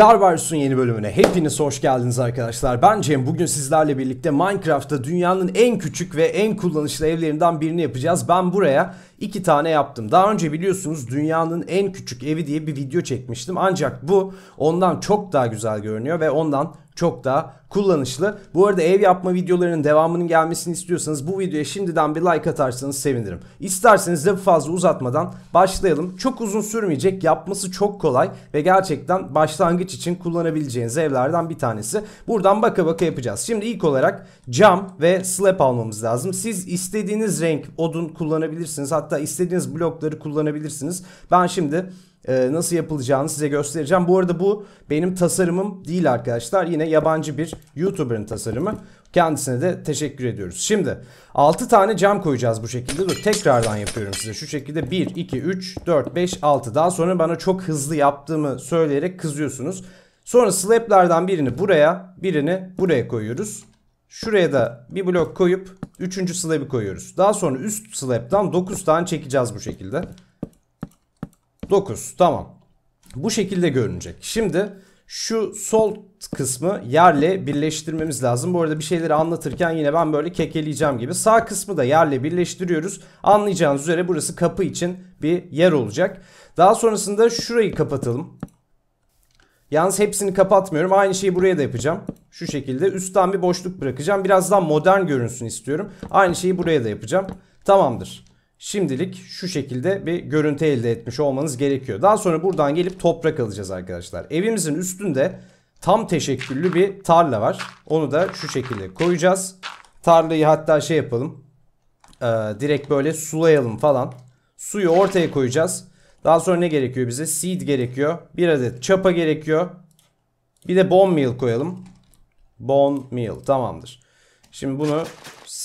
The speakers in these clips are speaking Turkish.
Garbarus'un yeni bölümüne hepiniz hoş geldiniz arkadaşlar. Ben Cem. Bugün sizlerle birlikte Minecraft'ta dünyanın en küçük ve en kullanışlı evlerinden birini yapacağız. Ben buraya iki tane yaptım. Daha önce biliyorsunuz dünyanın en küçük evi diye bir video çekmiştim. Ancak bu ondan çok daha güzel görünüyor ve ondan çok daha kullanışlı. Bu arada ev yapma videolarının devamının gelmesini istiyorsanız bu videoya şimdiden bir like atarsanız sevinirim. İsterseniz de fazla uzatmadan başlayalım. Çok uzun sürmeyecek, yapması çok kolay ve gerçekten başlangıç için kullanabileceğiniz evlerden bir tanesi. Buradan baka baka yapacağız. Şimdi ilk olarak cam ve slab almamız lazım. Siz istediğiniz renk odun kullanabilirsiniz. Hatta istediğiniz blokları kullanabilirsiniz. Ben şimdi ee, nasıl yapılacağını size göstereceğim. Bu arada bu benim tasarımım değil arkadaşlar. Yine yabancı bir YouTuber'ın tasarımı. Kendisine de teşekkür ediyoruz. Şimdi 6 tane cam koyacağız bu şekilde. Dur tekrardan yapıyorum size. Şu şekilde 1, 2, 3, 4, 5, 6. Daha sonra bana çok hızlı yaptığımı söyleyerek kızıyorsunuz. Sonra slab'lardan birini buraya, birini buraya koyuyoruz. Şuraya da bir blok koyup 3. slab'ı koyuyoruz. Daha sonra üst slab'dan 9 tane çekeceğiz bu şekilde. 9 tamam. Bu şekilde görünecek. Şimdi şu sol kısmı yerle birleştirmemiz lazım. Bu arada bir şeyleri anlatırken yine ben böyle kekeleyeceğim gibi. Sağ kısmı da yerle birleştiriyoruz. Anlayacağınız üzere burası kapı için bir yer olacak. Daha sonrasında şurayı kapatalım. Yalnız hepsini kapatmıyorum. Aynı şeyi buraya da yapacağım. Şu şekilde üstten bir boşluk bırakacağım. Biraz daha modern görünsün istiyorum. Aynı şeyi buraya da yapacağım. Tamamdır şimdilik şu şekilde bir görüntü elde etmiş olmanız gerekiyor. Daha sonra buradan gelip toprak alacağız arkadaşlar. Evimizin üstünde tam teşekküllü bir tarla var. Onu da şu şekilde koyacağız. Tarlayı hatta şey yapalım. E, direkt böyle sulayalım falan. Suyu ortaya koyacağız. Daha sonra ne gerekiyor bize? Seed gerekiyor. Bir adet çapa gerekiyor. Bir de bone meal koyalım. Bone meal tamamdır. Şimdi bunu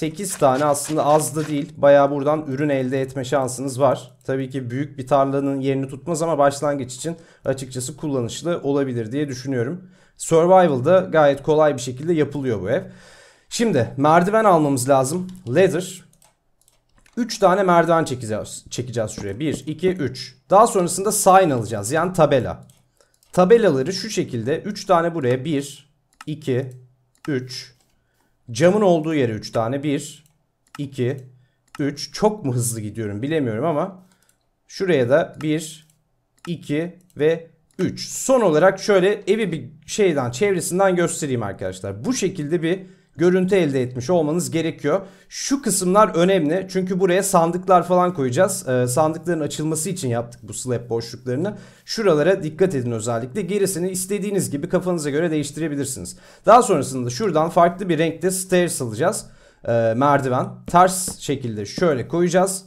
8 tane aslında az da değil. Baya buradan ürün elde etme şansınız var. Tabii ki büyük bir tarlanın yerini tutmaz ama başlangıç için açıkçası kullanışlı olabilir diye düşünüyorum. Survival'da gayet kolay bir şekilde yapılıyor bu ev. Şimdi merdiven almamız lazım. Ladder. 3 tane merdiven çekeceğiz, çekeceğiz şuraya. 1, 2, 3. Daha sonrasında sign alacağız. Yani tabela. Tabelaları şu şekilde 3 tane buraya 1, 2, 3, Camın olduğu yere 3 tane. 1, 2, 3. Çok mu hızlı gidiyorum bilemiyorum ama şuraya da 1, 2 ve 3. Son olarak şöyle evi bir şeyden çevresinden göstereyim arkadaşlar. Bu şekilde bir görüntü elde etmiş olmanız gerekiyor. Şu kısımlar önemli çünkü buraya sandıklar falan koyacağız. Ee, sandıkların açılması için yaptık bu slab boşluklarını. Şuralara dikkat edin özellikle. Gerisini istediğiniz gibi kafanıza göre değiştirebilirsiniz. Daha sonrasında şuradan farklı bir renkte stairs alacağız. Ee, merdiven. Ters şekilde şöyle koyacağız.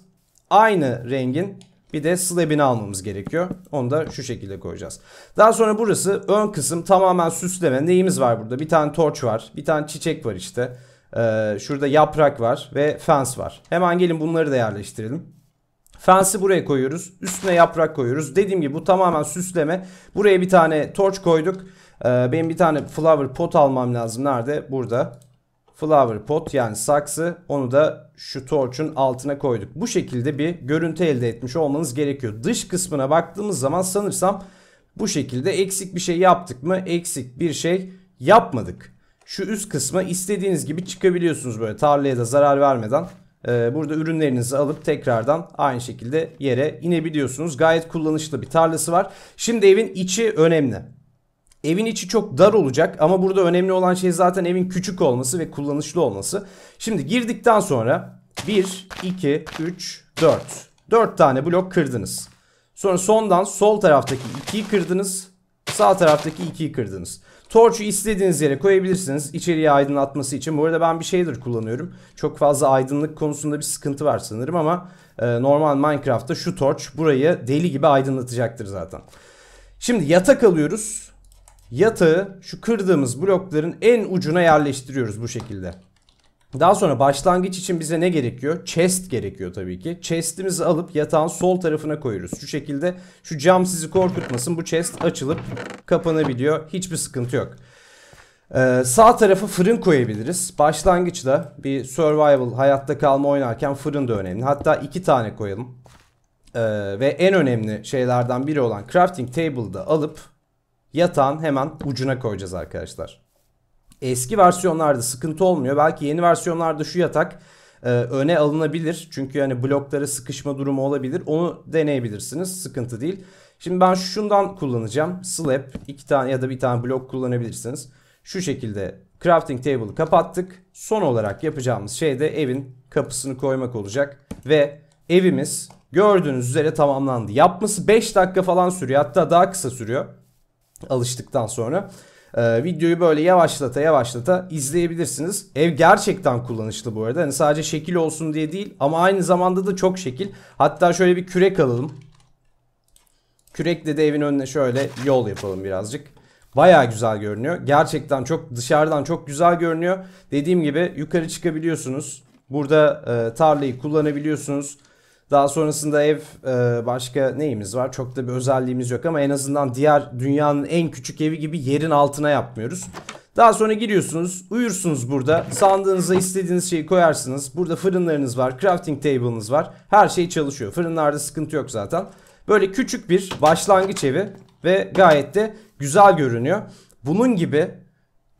Aynı rengin bir de slab'ini almamız gerekiyor. Onu da şu şekilde koyacağız. Daha sonra burası ön kısım tamamen süsleme. Neyimiz var burada? Bir tane torç var. Bir tane çiçek var işte. Ee, şurada yaprak var ve fence var. Hemen gelin bunları da yerleştirelim. Fence'i buraya koyuyoruz. Üstüne yaprak koyuyoruz. Dediğim gibi bu tamamen süsleme. Buraya bir tane torç koyduk. Ee, benim bir tane flower pot almam lazım. Nerede? Burada flower pot yani saksı onu da şu torçun altına koyduk. Bu şekilde bir görüntü elde etmiş olmanız gerekiyor. Dış kısmına baktığımız zaman sanırsam bu şekilde eksik bir şey yaptık mı? Eksik bir şey yapmadık. Şu üst kısmı istediğiniz gibi çıkabiliyorsunuz böyle tarlaya da zarar vermeden. Ee, burada ürünlerinizi alıp tekrardan aynı şekilde yere inebiliyorsunuz. Gayet kullanışlı bir tarlası var. Şimdi evin içi önemli. Evin içi çok dar olacak ama burada önemli olan şey zaten evin küçük olması ve kullanışlı olması. Şimdi girdikten sonra 1, 2, 3, 4. 4 tane blok kırdınız. Sonra sondan sol taraftaki 2'yi kırdınız. Sağ taraftaki 2'yi kırdınız. Torçu istediğiniz yere koyabilirsiniz. İçeriye aydınlatması için. Bu arada ben bir şeydir kullanıyorum. Çok fazla aydınlık konusunda bir sıkıntı var sanırım ama e, normal Minecraft'ta şu torç burayı deli gibi aydınlatacaktır zaten. Şimdi yatak alıyoruz yatağı şu kırdığımız blokların en ucuna yerleştiriyoruz bu şekilde. Daha sonra başlangıç için bize ne gerekiyor? Chest gerekiyor tabii ki. Chest'imizi alıp yatağın sol tarafına koyuyoruz. Şu şekilde şu cam sizi korkutmasın. Bu chest açılıp kapanabiliyor. Hiçbir sıkıntı yok. Ee, sağ tarafa fırın koyabiliriz. Başlangıçta bir survival hayatta kalma oynarken fırın da önemli. Hatta iki tane koyalım. Ee, ve en önemli şeylerden biri olan crafting da alıp yatağın hemen ucuna koyacağız arkadaşlar. Eski versiyonlarda sıkıntı olmuyor. Belki yeni versiyonlarda şu yatak e, öne alınabilir. Çünkü hani bloklara sıkışma durumu olabilir. Onu deneyebilirsiniz. Sıkıntı değil. Şimdi ben şundan kullanacağım. Slab iki tane ya da bir tane blok kullanabilirsiniz. Şu şekilde crafting table'ı kapattık. Son olarak yapacağımız şey de evin kapısını koymak olacak. Ve evimiz gördüğünüz üzere tamamlandı. Yapması 5 dakika falan sürüyor. Hatta daha kısa sürüyor alıştıktan sonra. Ee, videoyu böyle yavaşlata yavaşlata izleyebilirsiniz. Ev gerçekten kullanışlı bu arada. Yani sadece şekil olsun diye değil ama aynı zamanda da çok şekil. Hatta şöyle bir kürek alalım. Kürekle de evin önüne şöyle yol yapalım birazcık. Baya güzel görünüyor. Gerçekten çok dışarıdan çok güzel görünüyor. Dediğim gibi yukarı çıkabiliyorsunuz. Burada e, tarlayı kullanabiliyorsunuz. Daha sonrasında ev e, başka neyimiz var? Çok da bir özelliğimiz yok ama en azından diğer dünyanın en küçük evi gibi yerin altına yapmıyoruz. Daha sonra giriyorsunuz, uyursunuz burada. Sandığınıza istediğiniz şeyi koyarsınız. Burada fırınlarınız var, crafting table'ınız var. Her şey çalışıyor. Fırınlarda sıkıntı yok zaten. Böyle küçük bir başlangıç evi ve gayet de güzel görünüyor. Bunun gibi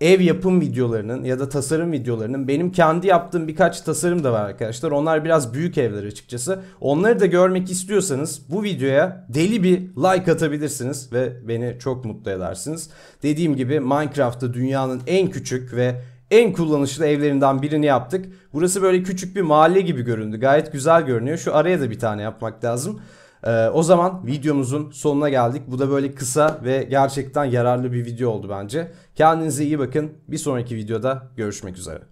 ev yapım videolarının ya da tasarım videolarının benim kendi yaptığım birkaç tasarım da var arkadaşlar. Onlar biraz büyük evler açıkçası. Onları da görmek istiyorsanız bu videoya deli bir like atabilirsiniz ve beni çok mutlu edersiniz. Dediğim gibi Minecraft'ta dünyanın en küçük ve en kullanışlı evlerinden birini yaptık. Burası böyle küçük bir mahalle gibi göründü. Gayet güzel görünüyor. Şu araya da bir tane yapmak lazım. Ee, o zaman videomuzun sonuna geldik. Bu da böyle kısa ve gerçekten yararlı bir video oldu bence. Kendinize iyi bakın. Bir sonraki videoda görüşmek üzere.